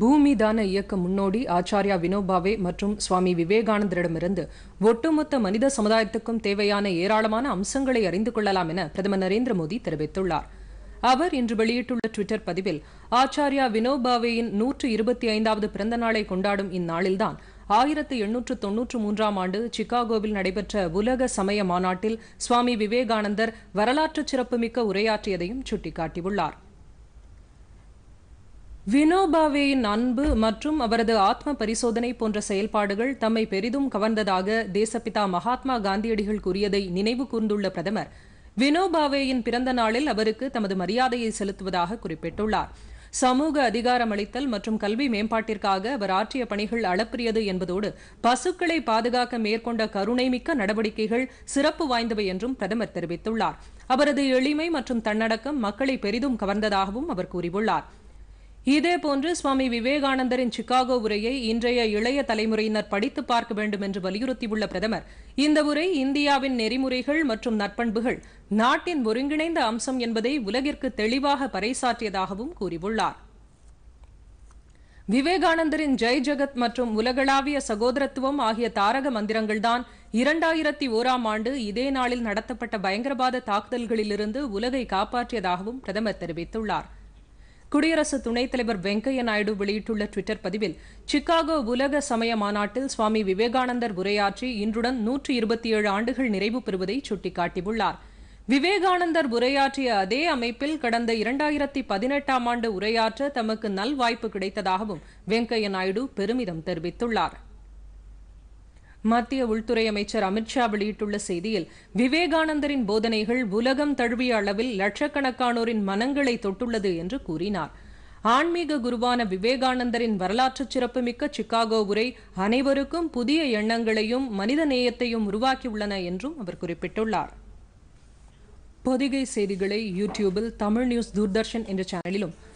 பூமி தான இயக்க முன்னோடி ஆச்சாரியா வினோபாவே மற்றும் சுவாமி விவேகானந்தரிடமிருந்து ஒட்டுமொத்த மனித சமுதாயத்துக்கும் தேவையான ஏராளமான அம்சங்களை அறிந்து கொள்ளலாம் என பிரதமர் நரேந்திர மோடி தெரிவித்துள்ளார் அவர் இன்று வெளியிட்டுள்ள டுவிட்டர் பதிவில் ஆச்சாரியா வினோபாவேயின் நூற்று இருபத்தி ஐந்தாவது பிறந்த நாளை கொண்டாடும் இந்நாளில்தான் ஆயிரத்து எண்ணூற்று தொன்னூற்று மூன்றாம் ஆண்டு சிகாகோவில் நடைபெற்ற உலக சமய மாநாட்டில் சுவாமி விவேகானந்தர் வரலாற்று சிறப்புமிக்க உரையாற்றியதையும் சுட்டிக்காட்டியுள்ளார் வினோபாவேயின் அன்பு மற்றும் அவரது ஆத்ம பரிசோதனை போன்ற செயல்பாடுகள் தம்மை பெரிதும் கவர்ந்ததாக தேசப்பிதா மகாத்மா காந்தியடிகள் கூறியதை நினைவு கூர்ந்துள்ள பிரதமர் வினோபாவேயின் பிறந்த நாளில் அவருக்கு தமது மரியாதையை செலுத்துவதாக குறிப்பிட்டுள்ளார் சமூக அதிகாரமளித்தல் மற்றும் கல்வி மேம்பாட்டிற்காக அவர் ஆற்றிய பணிகள் அளப்பரியது என்பதோடு பசுக்களை பாதுகாக்க மேற்கொண்ட கருணைமிக்க நடவடிக்கைகள் சிறப்பு வாய்ந்தவை என்றும் பிரதமர் தெரிவித்துள்ளார் அவரது எளிமை மற்றும் தன்னடக்கம் மக்களை பெரிதும் கவர்ந்ததாகவும் அவர் கூறியுள்ளாா் இதேபோன்று சுவாமி விவேகானந்தரின் சிக்காகோ உரையை இன்றைய இளைய தலைமுறையினர் படித்து பார்க்க வேண்டும் என்று வலியுறுத்தியுள்ள பிரதமர் இந்த உரை இந்தியாவின் நெறிமுறைகள் மற்றும் நற்பண்புகள் நாட்டின் ஒருங்கிணைந்த அம்சம் என்பதை உலகிற்கு தெளிவாக பறைசாற்றியதாகவும் கூறியுள்ளார் விவேகானந்தரின் ஜெய் ஜெகத் மற்றும் உலகளாவிய சகோதரத்துவம் ஆகிய தாரக மந்திரங்கள்தான் இரண்டாயிரத்தி ஓராம் ஆண்டு இதே நாளில் நடத்தப்பட்ட பயங்கரவாத தாக்குதல்களிலிருந்து உலகை காப்பாற்றியதாகவும் பிரதமர் தெரிவித்துள்ளார் குடியரசு துணைத் தலைவர் வெங்கையா நாயுடு வெளியிட்டுள்ள டுவிட்டர் பதிவில் சிக்காகோ உலக சமய மாநாட்டில் சுவாமி விவேகானந்தர் உரையாற்றி இன்றுடன் நூற்று இருபத்தி ஏழு ஆண்டுகள் நிறைவு பெறுவதை சுட்டிக்காட்டியுள்ளார் விவேகானந்தர் உரையாற்றிய அதே அமைப்பில் கடந்த இரண்டாயிரத்தி பதினெட்டாம் ஆண்டு உரையாற்ற தமக்கு நல்வாய்ப்பு கிடைத்ததாகவும் வெங்கையா நாயுடு பெருமிதம் தெரிவித்துள்ளாா் மத்திய உள்துறை அமைச்சர் அமித்ஷா வெளியிட்டுள்ள செய்தியில் விவேகானந்தரின் போதனைகள் உலகம் தழுவிய அளவில் லட்சக்கணக்கானோரின் மனங்களை தொட்டுள்ளது என்று கூறினார் ஆன்மீக குருவான விவேகானந்தரின் வரலாற்று சிறப்புமிக்க சிக்காகோ உரை அனைவருக்கும் புதிய எண்ணங்களையும் மனித நேயத்தையும் உருவாக்கியுள்ளன என்றும் அவர் குறிப்பிட்டுள்ளார் பொதிகை செய்திகளை யூடியூபில் தமிழ் நியூஸ் தூர்தர்ஷன் என்ற சேனலிலும்